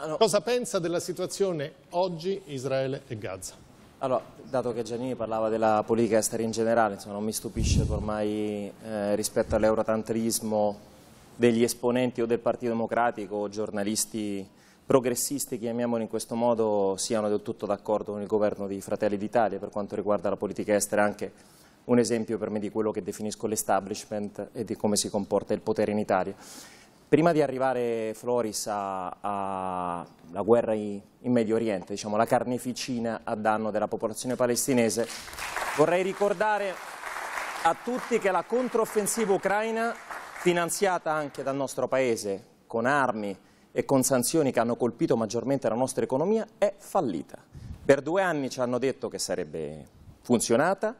Allora, Cosa pensa della situazione oggi Israele e Gaza? Allora, dato che Giannini parlava della politica estera in generale, insomma, non mi stupisce che ormai eh, rispetto all'eurotantrismo degli esponenti o del Partito Democratico o giornalisti progressisti, chiamiamoli in questo modo, siano del tutto d'accordo con il governo di Fratelli d'Italia per quanto riguarda la politica estera, anche un esempio per me di quello che definisco l'establishment e di come si comporta il potere in Italia. Prima di arrivare Floris alla guerra in, in, Medio Oriente, diciamo la carneficina a danno della popolazione palestinese, vorrei ricordare a tutti che la controffensiva ucraina, finanziata anche dal nostro Paese con armi e con sanzioni che hanno colpito maggiormente la nostra economia, è fallita. Per due anni ci hanno detto che sarebbe funzionata,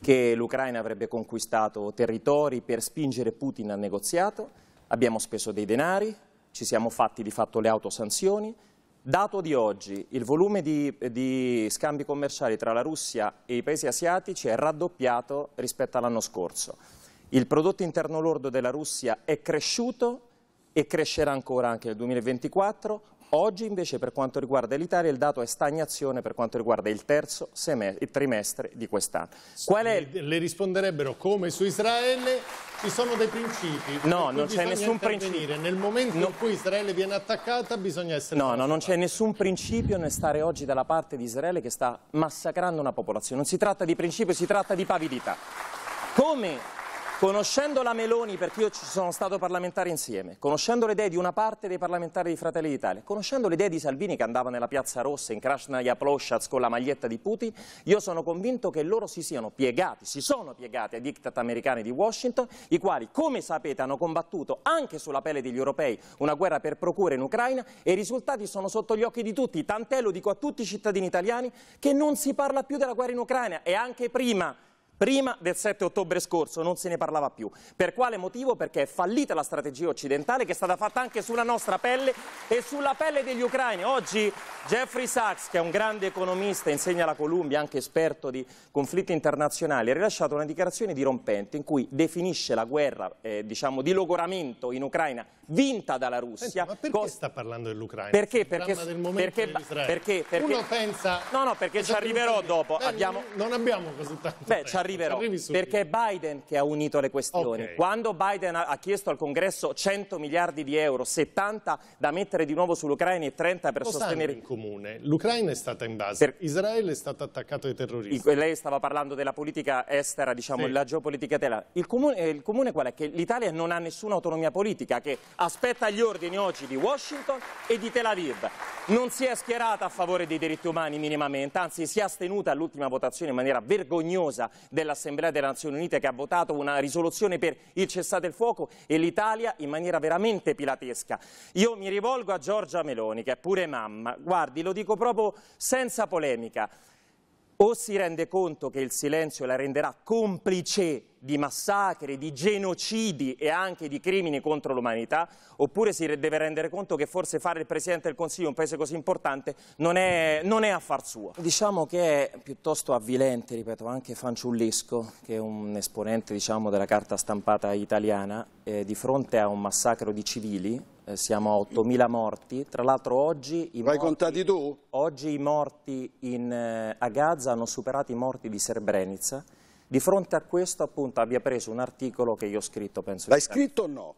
che l'Ucraina avrebbe conquistato territori per spingere Putin al negoziato, Abbiamo speso dei denari, ci siamo fatti di fatto le autosanzioni. Dato di oggi, il volume di, di scambi commerciali tra la Russia e i paesi asiatici è raddoppiato rispetto all'anno scorso. Il prodotto interno lordo della Russia è cresciuto e crescerà ancora anche nel 2024, Oggi invece per quanto riguarda l'Italia il dato è stagnazione per quanto riguarda il terzo il trimestre di quest'anno. È... Le risponderebbero come su Israele ci sono dei principi. No, non c'è nessun principio. Nel momento no. in cui Israele viene attaccata bisogna essere... No, no, non c'è nessun principio nel stare oggi dalla parte di Israele che sta massacrando una popolazione. Non si tratta di principio, si tratta di pavidità. Come Conoscendo la Meloni, perché io ci sono stato parlamentare insieme, conoscendo le idee di una parte dei parlamentari di Fratelli d'Italia, conoscendo le idee di Salvini che andava nella Piazza Rossa in Krasnaya Ploshats con la maglietta di Putin, io sono convinto che loro si siano piegati, si sono piegati ai diktat americani di Washington, i quali, come sapete, hanno combattuto anche sulla pelle degli europei una guerra per procura in Ucraina e i risultati sono sotto gli occhi di tutti, tant'è lo dico a tutti i cittadini italiani che non si parla più della guerra in Ucraina e anche prima Prima del 7 ottobre scorso non se ne parlava più. Per quale motivo? Perché è fallita la strategia occidentale che è stata fatta anche sulla nostra pelle e sulla pelle degli ucraini. Oggi Jeffrey Sachs, che è un grande economista, insegna alla Columbia, anche esperto di conflitti internazionali, ha rilasciato una dichiarazione dirompente in cui definisce la guerra eh, diciamo, di logoramento in Ucraina vinta dalla Russia. Senti, ma perché Cost... sta parlando dell'Ucraina? Perché? Perché, perché, perché, perché, Uno pensa... No, no, perché ci arriverò dopo. Beh, abbiamo... Non abbiamo così tanto Beh, tempo arriverò, perché è Biden che ha unito le questioni. Okay. Quando Biden ha chiesto al Congresso 100 miliardi di euro, 70 da mettere di nuovo sull'Ucraina e 30 per Lo sostenere... in comune? L'Ucraina è stata invasa, per... Israele è stato attaccato dai terroristi. I... Lei stava parlando della politica estera, diciamo, sì. la geopolitica italiana. Il comune, il comune qual è? Che l'Italia non ha nessuna autonomia politica, che aspetta gli ordini oggi di Washington e di Tel Aviv. Non si è schierata a favore dei diritti umani minimamente, anzi si è astenuta all'ultima votazione in maniera vergognosa dell'Assemblea delle Nazioni Unite che ha votato una risoluzione per il cessate il fuoco e l'Italia in maniera veramente pilatesca. Io mi rivolgo a Giorgia Meloni, che è pure mamma, guardi, lo dico proprio senza polemica, o si rende conto che il silenzio la renderà complice di massacri, di genocidi e anche di crimini contro l'umanità, oppure si deve rendere conto che forse fare il Presidente del Consiglio in un paese così importante non è, non è affar suo. Diciamo che è piuttosto avvilente, ripeto, anche Fanciullesco, che è un esponente diciamo, della carta stampata italiana, eh, di fronte a un massacro di civili, eh, siamo a 8.000 morti. Tra l'altro oggi i morti, oggi i morti in, eh, a Gaza hanno superato i morti di Srebrenica. Di fronte a questo appunto abbia preso un articolo che io ho scritto, penso. L'hai scritto o no?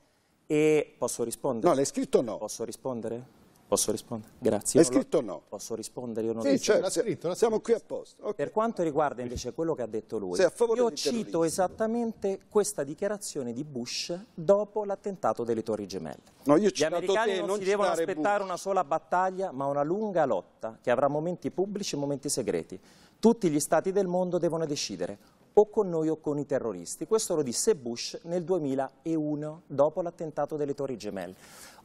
E posso rispondere? No, l'hai scritto o no? Posso rispondere? Posso rispondere? Grazie. Hai scritto lo... no. Posso rispondere? Io non sì, certo, scritto, siamo qui apposta. Okay. Per quanto riguarda invece quello che ha detto lui, io cito esattamente questa dichiarazione di Bush dopo l'attentato delle Torri Gemelle. No, Gli americani non, non si devono aspettare Bush. una sola battaglia, ma una lunga lotta che avrà momenti pubblici e momenti segreti. Tutti gli stati del mondo devono decidere o con noi o con i terroristi. Questo lo disse Bush nel 2001, dopo l'attentato delle Torri Gemelle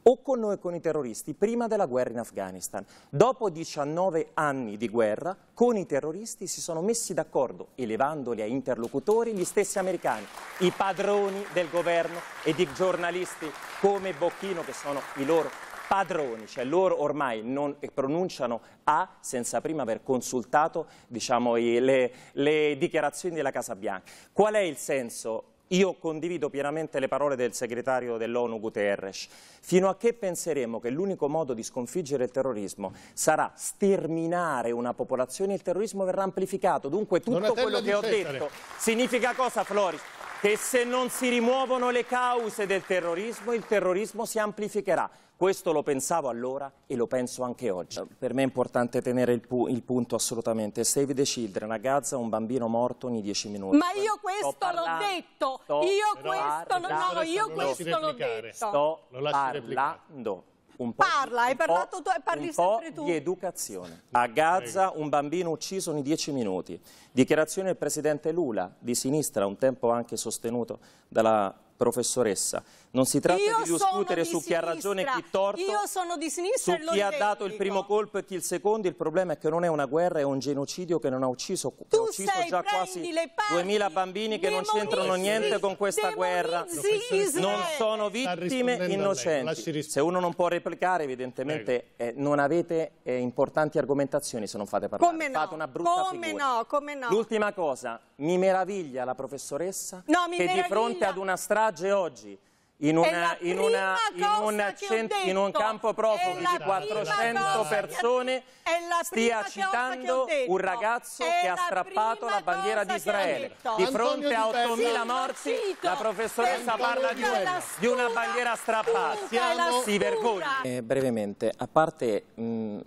o con noi e con i terroristi prima della guerra in Afghanistan. Dopo 19 anni di guerra, con i terroristi si sono messi d'accordo, elevandoli a interlocutori, gli stessi americani, i padroni del governo e di giornalisti come Bocchino, che sono i loro padroni, cioè loro ormai non pronunciano A senza prima aver consultato diciamo, le, le dichiarazioni della Casa Bianca. Qual è il senso io condivido pienamente le parole del segretario dell'ONU Guterres. Fino a che penseremo che l'unico modo di sconfiggere il terrorismo sarà sterminare una popolazione, il terrorismo verrà amplificato. Dunque tutto quello che ho Cesare. detto significa cosa, Floris? Che se non si rimuovono le cause del terrorismo, il terrorismo si amplificherà. Questo lo pensavo allora e lo penso anche oggi. Per me è importante tenere il, pu il punto assolutamente. Save the Children, a Gaza un bambino morto ogni 10 minuti. Ma io questo l'ho detto! Io questo, no, no, io questo l'ho detto! Sto parlando. Un po Parla, hai parlato tu e parli sempre tu. di educazione. A Gaza un bambino ucciso ogni 10 minuti. Dichiarazione del presidente Lula, di sinistra, un tempo anche sostenuto dalla professoressa. Non si tratta io di discutere di su chi ha ragione e chi torto, sinistra, su chi ha dato il primo colpo e chi il secondo. Il problema è che non è una guerra, è un genocidio che non ha ucciso, ha ucciso già quasi 2000 bambini che non c'entrano niente con questa guerra. Non sono vittime innocenti. Se uno non può replicare, evidentemente eh, non avete eh, importanti argomentazioni se non fate parlare. Come no? Fate una brutta Come figura. No? Come no? L'ultima cosa, mi meraviglia la professoressa no, mi che meraviglia. di fronte ad una strage oggi in, una, in, una, in, una cent- in, un campo profughi di 400 persone stia citando un ragazzo che ha strappato la bandiera di Israele. Di fronte a 8.000 morti la professoressa parla di, di, una bandiera strappata. Si vergogna. Eh, brevemente, a parte... Mh,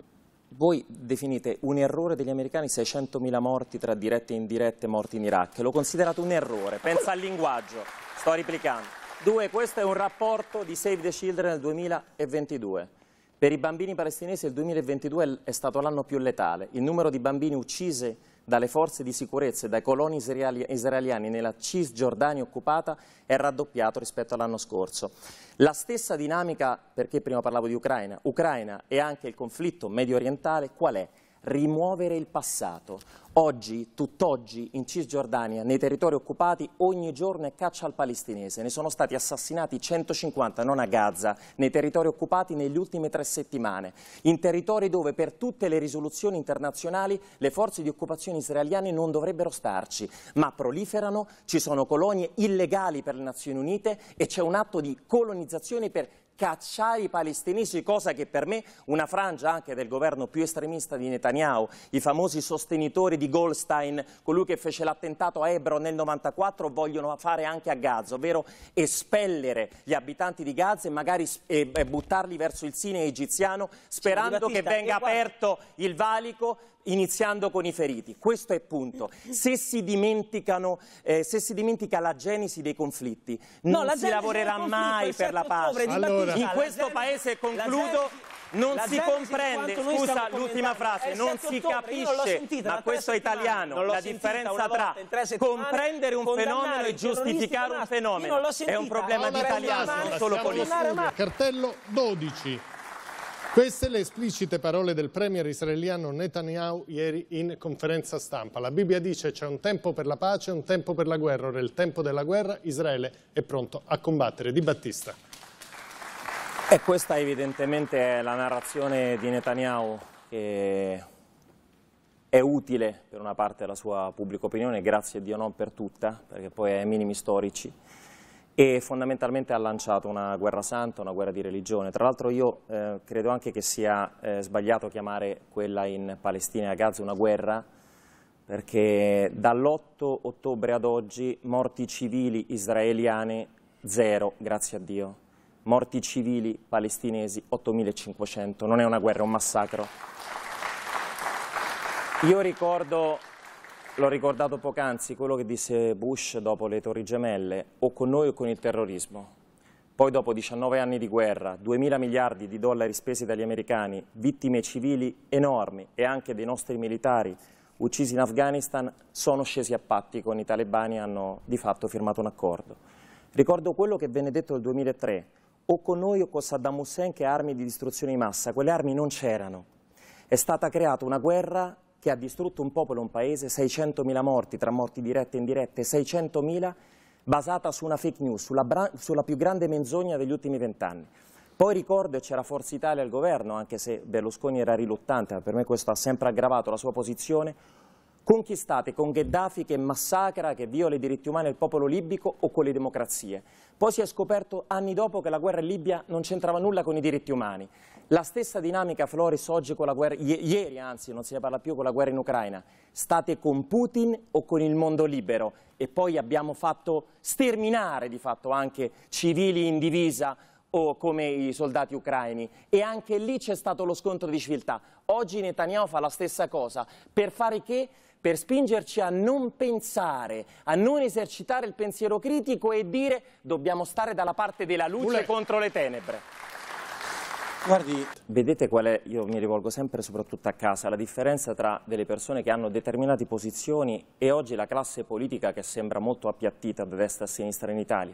voi definite un errore degli americani 600.000 morti tra dirette e indirette morti in Iraq. Lo considerate un errore. Pensa al linguaggio. Sto replicando. Due, questo è un rapporto di Save the Children nel 2022. Per i bambini palestinesi il 2022 è stato l'anno più letale. Il numero di bambini uccisi dalle forze di sicurezza e dai coloni israeliani nella Cisgiordania occupata è raddoppiato rispetto all'anno scorso. La stessa dinamica, perché prima parlavo di Ucraina, Ucraina e anche il conflitto medio orientale, qual è? rimuovere il passato. Oggi, tutt'oggi, in Cisgiordania, nei territori occupati, ogni giorno è caccia al palestinese. Ne sono stati assassinati 150, non a Gaza, nei territori occupati negli ultimi tre settimane. In territori dove per tutte le risoluzioni internazionali le forze di occupazione israeliane non dovrebbero starci, ma proliferano, ci sono colonie illegali per le Nazioni Unite e c'è un atto di colonizzazione per cacciare i palestinesi, cosa che per me una frangia anche del governo più estremista di Netanyahu, i famosi sostenitori di Goldstein, colui che fece l'attentato a Ebro nel 94, vogliono fare anche a Gaza, ovvero espellere gli abitanti di Gaza e magari e buttarli verso il Sine egiziano, sperando che venga aperto il valico iniziando con i feriti. Questo è il punto. Se si, eh, se si, dimentica la genesi dei conflitti, no, non si lavorerà mai per certo la pace. Allora. In questo paese, concludo, non la si comprende, scusa l'ultima frase, non si capisce, sentita, ma questo è italiano, la differenza tra comprendere un fenomeno e giustificare un fenomeno è un problema di italiano, non solo politico. Cartello 12. Queste le esplicite parole del premier israeliano Netanyahu ieri in conferenza stampa. La Bibbia dice c'è un tempo per la pace, un tempo per la guerra. Ora il tempo della guerra, Israele è pronto a combattere. Di Battista. E questa evidentemente è la narrazione di Netanyahu che è utile per una parte della sua pubblica opinione, grazie a Dio non per tutta, perché poi ha minimi storici e fondamentalmente ha lanciato una guerra santa, una guerra di religione. Tra l'altro io eh, credo anche che sia eh, sbagliato chiamare quella in Palestina e a Gaza una guerra, perché dall'8 ottobre ad oggi morti civili israeliane zero, grazie a Dio, morti civili palestinesi 8.500, non è una guerra, è un massacro. Io ricordo L'ho ricordato poc'anzi, quello che disse Bush dopo le Torri Gemelle, o con noi o con il terrorismo. Poi dopo 19 anni di guerra, 2.000 miliardi di dollari spesi dagli americani, vittime civili enormi e anche dei nostri militari uccisi in Afghanistan, sono scesi a patti con i talebani e hanno di fatto firmato un accordo. Ricordo quello che venne detto nel 2003, o con noi o con Saddam Hussein che armi di distruzione di massa, quelle armi non c'erano. È stata creata una guerra che ha distrutto un popolo, un paese, 600.000 morti, tra morti dirette e indirette, 600.000 basata su una fake news, sulla, sulla più grande menzogna degli ultimi vent'anni. Poi ricordo, che c'era Forza Italia al governo, anche se Berlusconi era riluttante, ma per me questo ha sempre aggravato la sua posizione, conquistate con Gheddafi che massacra, che viola i diritti umani del popolo libico o con le democrazie. Poi si è scoperto anni dopo che la guerra in Libia non c'entrava nulla con i diritti umani. La stessa dinamica, Floris, oggi con la guerra, ieri anzi, non se ne parla più, con la guerra in Ucraina. State con Putin o con il mondo libero? E poi abbiamo fatto sterminare di fatto anche civili in divisa o come i soldati ucraini. E anche lì c'è stato lo scontro di civiltà. Oggi Netanyahu fa la stessa cosa. Per fare che? per spingerci a non pensare, a non esercitare il pensiero critico e dire dobbiamo stare dalla parte della luce Bulle. contro le tenebre. Guardi, vedete qual è, io mi rivolgo sempre soprattutto a casa, la differenza tra delle persone che hanno determinate posizioni e oggi la classe politica che sembra molto appiattita da destra a sinistra in Italia,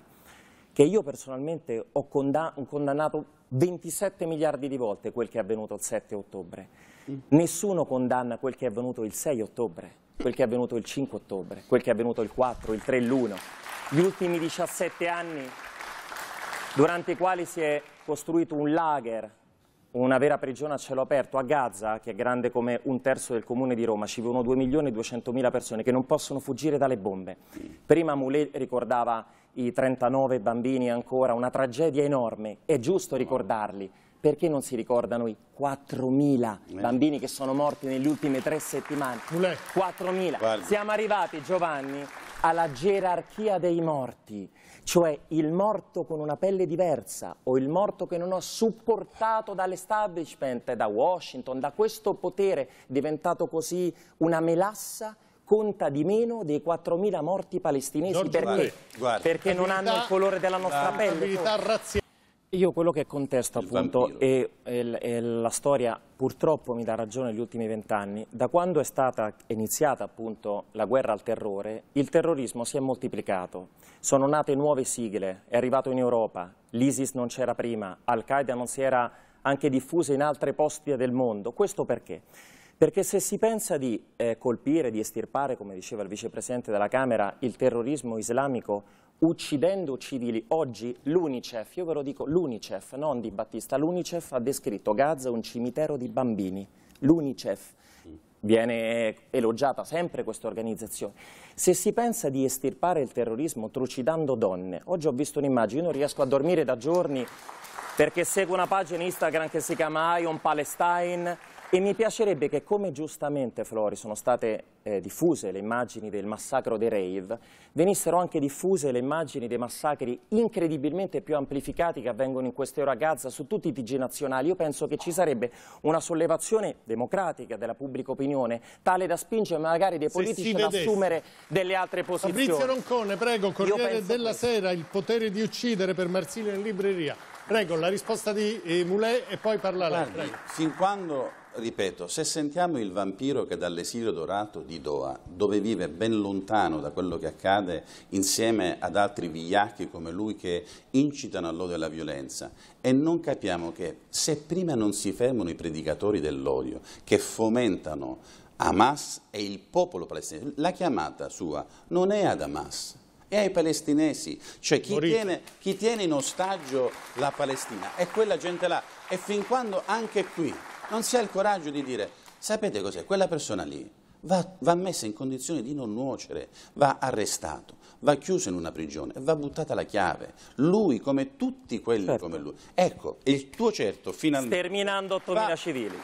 che io personalmente ho condannato 27 miliardi di volte quel che è avvenuto il 7 ottobre. Mm. Nessuno condanna quel che è avvenuto il 6 ottobre, quel che è avvenuto il 5 ottobre, quel che è avvenuto il 4, il 3 l'1. Gli ultimi 17 anni durante i quali si è costruito un lager una vera prigione a cielo aperto a Gaza, che è grande come un terzo del comune di Roma, ci vivono 2 milioni e 200 mila persone che non possono fuggire dalle bombe. Prima Moulet ricordava i 39 bambini ancora, una tragedia enorme, è giusto ricordarli, perché non si ricordano i 4.000 bambini che sono morti nelle ultime tre settimane? 4.000. Siamo arrivati, Giovanni, alla gerarchia dei morti cioè il morto con una pelle diversa o il morto che non ho supportato dall'establishment, da Washington, da questo potere diventato così una melassa, conta di meno dei 4.000 morti palestinesi Giorgio, perché, guarda, perché non hanno il colore della nostra pelle. Io quello che contesto il appunto è, è, è, la storia, purtroppo mi dà ragione negli ultimi vent'anni, da quando è stata iniziata appunto la guerra al terrore, il terrorismo si è moltiplicato, sono nate nuove sigle, è arrivato in Europa, l'ISIS non c'era prima, Al-Qaeda non si era anche diffusa in altre posti del mondo, questo perché? Perché se si pensa di eh, colpire, di estirpare, come diceva il vicepresidente della Camera, il terrorismo islamico, uccidendo civili. Oggi l'UNICEF, io ve lo dico, l'UNICEF, non di Battista, l'UNICEF ha descritto Gaza un cimitero di bambini. L'UNICEF viene elogiata sempre questa organizzazione. Se si pensa di estirpare il terrorismo trucidando donne, oggi ho visto un'immagine, io non riesco a dormire da giorni perché seguo una pagina Instagram che si chiama Ion Palestine e mi piacerebbe che, come giustamente, Flori, sono state eh, diffuse le immagini del massacro dei rave, venissero anche diffuse le immagini dei massacri incredibilmente più amplificati che avvengono in queste ore a Gaza su tutti i TG nazionali. Io penso che ci sarebbe una sollevazione democratica della pubblica opinione, tale da spingere magari dei politici ad assumere delle altre posizioni. Fabrizio Roncone, prego, Corriere della questo. Sera, il potere di uccidere per Marsilio in libreria. Prego, la risposta di eh, Moulet e poi parla lei. Fin quando ripeto, se sentiamo il vampiro che dall'esilio dorato di Doha, dove vive ben lontano da quello che accade insieme ad altri vigliacchi come lui che incitano all'odio e alla violenza, e non capiamo che se prima non si fermano i predicatori dell'odio, che fomentano Hamas e il popolo palestinese, la chiamata sua non è ad Hamas, e ai palestinesi, cioè chi tiene, chi tiene in ostaggio la Palestina è quella gente là e fin quando anche qui non si ha il coraggio di dire, sapete cos'è, quella persona lì va, va messa in condizione di non nuocere, va arrestato, va chiuso in una prigione, va buttata la chiave, lui come tutti quelli certo. come lui. Ecco, il tuo certo finalmente... Sterminando 8.000 civili.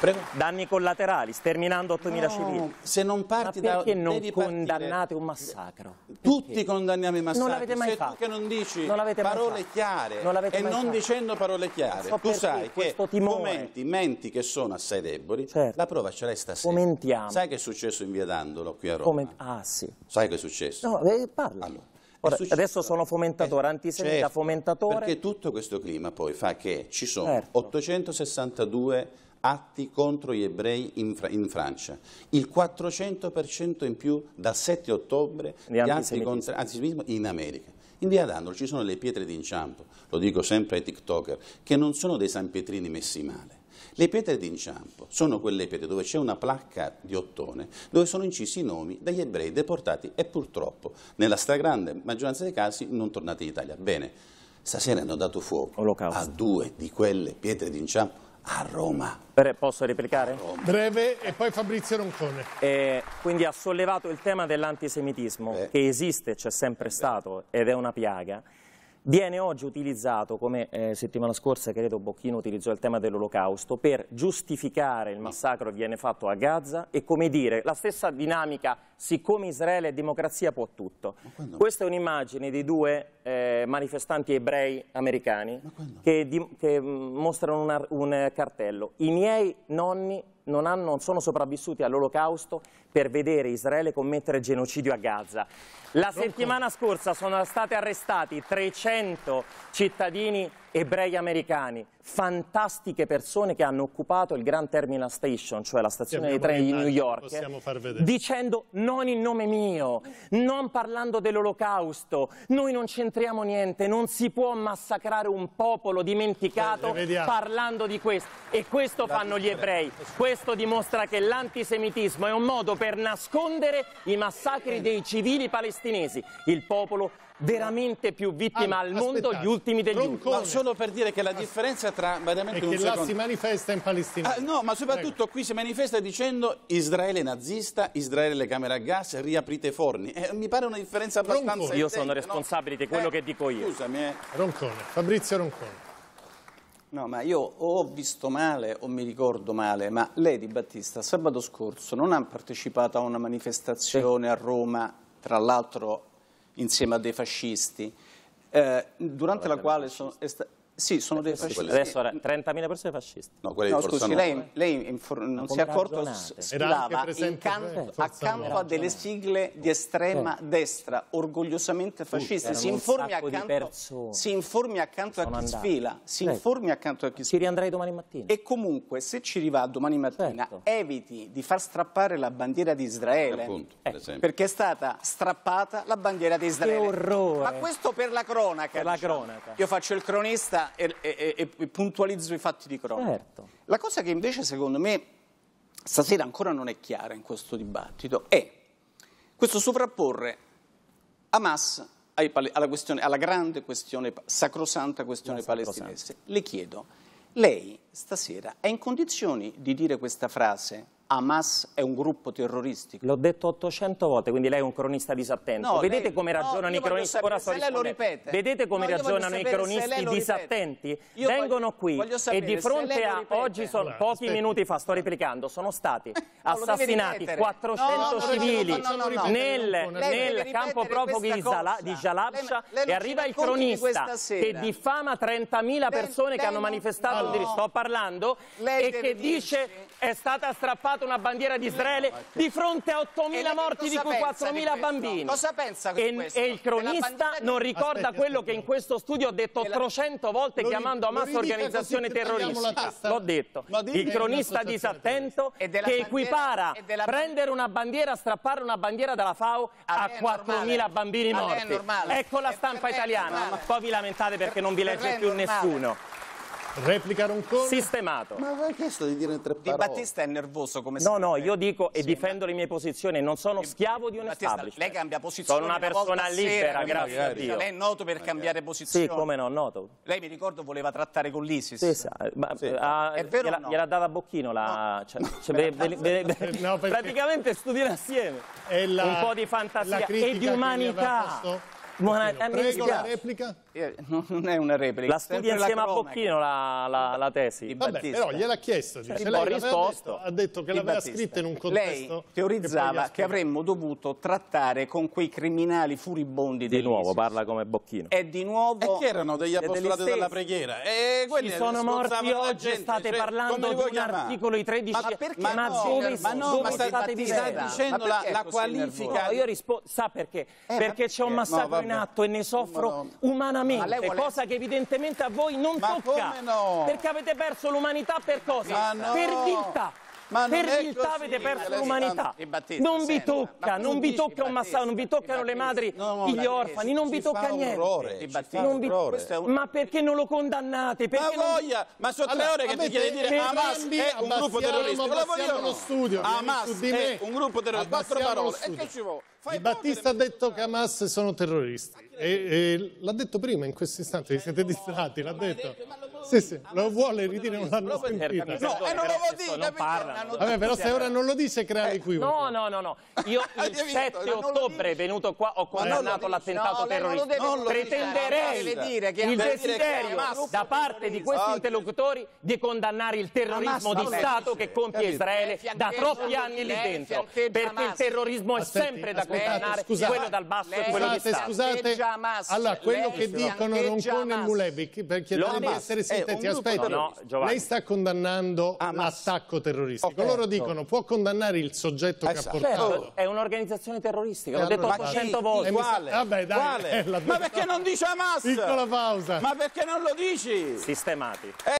Prego. danni collaterali, sterminando 8.000 no, civili. Se non parti da... Ma perché da, non condannate un massacro? Tutti condanniamo i massacri. Non l'avete mai se fatto. tu che non dici non parole fatto. chiare non e non fatto. dicendo parole chiare, so tu sai che commenti, menti che sono assai deboli, certo. la prova ce l'hai stasera. Commentiamo. Sai che è successo in via Dandolo qui a Roma? Comment ah sì. Sai che è successo? No, eh, parla. Allora. Ora, adesso sono fomentatore, eh, antisemita certo, fomentatore. Perché tutto questo clima poi fa che ci sono certo. 862 atti contro gli ebrei in, Fra in Francia, il 400% in più dal 7 ottobre di atti contro l'antisemitismo in America. In via d'Andolo ci sono le pietre d'inciampo, lo dico sempre ai tiktoker, che non sono dei sanpietrini messi male. Le pietre d'inciampo sono quelle pietre dove c'è una placca di ottone dove sono incisi i nomi degli ebrei deportati e purtroppo nella stragrande maggioranza dei casi non tornati in Italia. Bene, stasera hanno dato fuoco Olocausto. a due di quelle pietre d'inciampo a Roma. Per, posso replicare? Breve e poi Fabrizio Roncone. Eh, quindi ha sollevato il tema dell'antisemitismo, eh. che esiste, c'è sempre stato ed è una piaga. Viene oggi utilizzato, come eh, settimana scorsa credo Bocchino utilizzò il tema dell'olocausto, per giustificare il massacro che viene fatto a Gaza e come dire, la stessa dinamica, siccome Israele è democrazia può tutto. Questa è un'immagine di due eh, manifestanti ebrei americani che, che, mm, mostrano una, un cartello. I miei nonni non, hanno, non sono sopravvissuti all'olocausto per vedere Israele commettere genocidio a Gaza. La settimana scorsa sono stati arrestati 300 cittadini ebrei americani, fantastiche persone che hanno occupato il Grand Terminal Station, cioè la stazione dei treni di New York, dicendo non in nome mio, non parlando dell'olocausto, noi non c'entriamo niente, non si può massacrare un popolo dimenticato parlando di questo. E questo fanno gli ebrei, questo dimostra che l'antisemitismo è un modo per nascondere i massacri eh. dei civili palestinesi, il popolo veramente più vittima ah, al mondo, gli ultimi degli ultimi. Ma solo per dire che la differenza tra... Veramente, è che là si manifesta in Palestina. Ah, no, ma soprattutto Prego. qui si manifesta dicendo Israele nazista, Israele le camere a gas, riaprite i forni. Eh, mi pare una differenza abbastanza... Roncone. Io sono responsabile no? di quello eh, che dico io. Scusami. Eh. Roncone, Fabrizio Roncone. No, ma io o ho visto male o mi ricordo male, ma lei Di Battista sabato scorso non ha partecipato a una manifestazione sì. a Roma, tra l'altro insieme a dei fascisti, eh, durante la quale sono, è, sta, sì, sono dei fascisti. Adesso 30.000 persone fasciste. No, no scusi, lei, lei non si è accorto, sfilava accanto, accanto eh, a delle sigle di estrema sì. destra, orgogliosamente fasciste. Si informi, accanto, si informi accanto, a chi andati. sfila, si certo. informi accanto a chi sfila. Ci riandrai domani mattina. E comunque, se ci rivà domani mattina, certo. eviti di far strappare la bandiera di Israele. Appunto, eh. Perché è stata strappata la bandiera di Israele. Che orrore! Ma questo per la cronaca. Per la diciamo. cronaca. Io faccio il cronista e, e, e, e puntualizzo i fatti di cronaca. Certo. La cosa che invece secondo me stasera ancora non è chiara in questo dibattito è questo sovrapporre Hamas alla, questione, alla grande questione, sacrosanta questione sacrosanta. palestinese. Le chiedo, lei stasera è in condizioni di dire questa frase Hamas è un gruppo terroristico. L'ho detto 800 volte, quindi lei è un cronista disattento. No, Vedete lei, come ragionano no, i cronisti? Ora Vedete come no, ragionano i cronisti disattenti? Io Vengono qui voglio e di fronte a oggi, sono, allora, pochi aspetta. minuti fa, sto replicando, sono stati assassinati 400 civili nel, campo profughi di Jalabsha e arriva il cronista che diffama 30.000 persone che hanno manifestato. Sto parlando e che dice è stata strappata piantata una bandiera di Israele di fronte a 8.000 morti, di cui 4.000 bambini. Cosa pensa E, e il cronista non ricorda aspetta, quello aspetta. che in questo studio ho detto 300 volte lo chiamando Hamas organizzazione terrorista. L'ho detto. Il cronista disattento che bandiera, equipara prendere una bandiera, strappare una bandiera dalla FAO ah, a 4.000 bambini ah, morti. Ecco la stampa italiana. Poi vi lamentate perché non vi legge più nessuno. Replicare un colpo. Sistemato. Ma avevi chiesto di dire tre parole. Di Battista è nervoso come No, no, io dico e sì, difendo ma... le mie posizioni, non sono schiavo di un Battista, establishment. Lei cambia posizione. Sono una persona una libera, sera, grazie a cioè, Dio. Lei è noto per magari. cambiare posizione. Sì, come no, noto. Lei mi ricordo voleva trattare con l'ISIS. Sì, sa, ma, sì. A, ah, è vero gliela, no? gliela dava Bocchino la praticamente studiano assieme. La, un po' di fantasia e di umanità. Buona, Prego la replica. Eh, non è una replica. La studia insieme la a Bocchino la, la, la tesi. Vabbè, però gliel'ha chiesto. Cioè, cioè, lei risposto. Detto, ha detto che l'aveva scritta in un contesto. Lei teorizzava che, che, avremmo dovuto trattare con quei criminali furibondi Di nuovo, parla come Bocchino. E di nuovo... E che erano degli apostolati della preghiera. E eh, quelli Ci sono morti oggi, gente, state cioè, parlando di un chiamare? articolo i 13... Ma, per, ma, ma no, dove, ma no, dove ma state dicendo la qualifica... Io rispondo... Sa perché? Perché c'è un eh, massacro in atto e ne soffro umanamente umanamente, vuole... cosa che evidentemente a voi non ma tocca. No? Perché avete perso l'umanità per cosa? No. Per viltà per viltà avete perso l'umanità. Non vi tocca, non vi tocca un massacro, non vi toccano le madri, gli orfani, non vi tocca niente. Ma perché non lo condannate? ma voglia, ma sono tre ore che ti chiede di dire Hamas è un gruppo terrorista. Hamas è un gruppo terrorista. Quattro parole. E che ci vuole? Di Battista ha detto che Hamas sono terroristi. E, e l'ha detto prima, in questo istante, vi siete distratti, l'ha detto. Sì, sì, ah, lo vuole ridire, non l'hanno sentito. Certo, no, e eh, non lo vuol dire, non parla. Vabbè, però se ora non lo dice crea eh, equivoco. No, no, no, no. Io il 7 ottobre venuto qua, ho condannato l'attentato terrorista. Pretenderei il desiderio da parte di questi interlocutori di condannare il terrorismo di Stato che compie Israele da troppi anni lì dentro. Perché il terrorismo è sempre da condannare, quello dal basso e quello di Stato. Scusate, allora, quello che dicono Roncone e Mulevic, perché dovrebbe essere aspetta, eh, ti aspetta. No, Lei sta condannando ah, l'attacco terroristico. Okay, Loro ecco. dicono può condannare il soggetto eh, che ha esatto. portato. Certo, è un'organizzazione terroristica, l'ho detto 800 volte. Quale? Vabbè, dai, Quale? Eh, ma perché non dice Hamas? Piccola pausa. Ma perché non lo dici? Sistemati. Eh.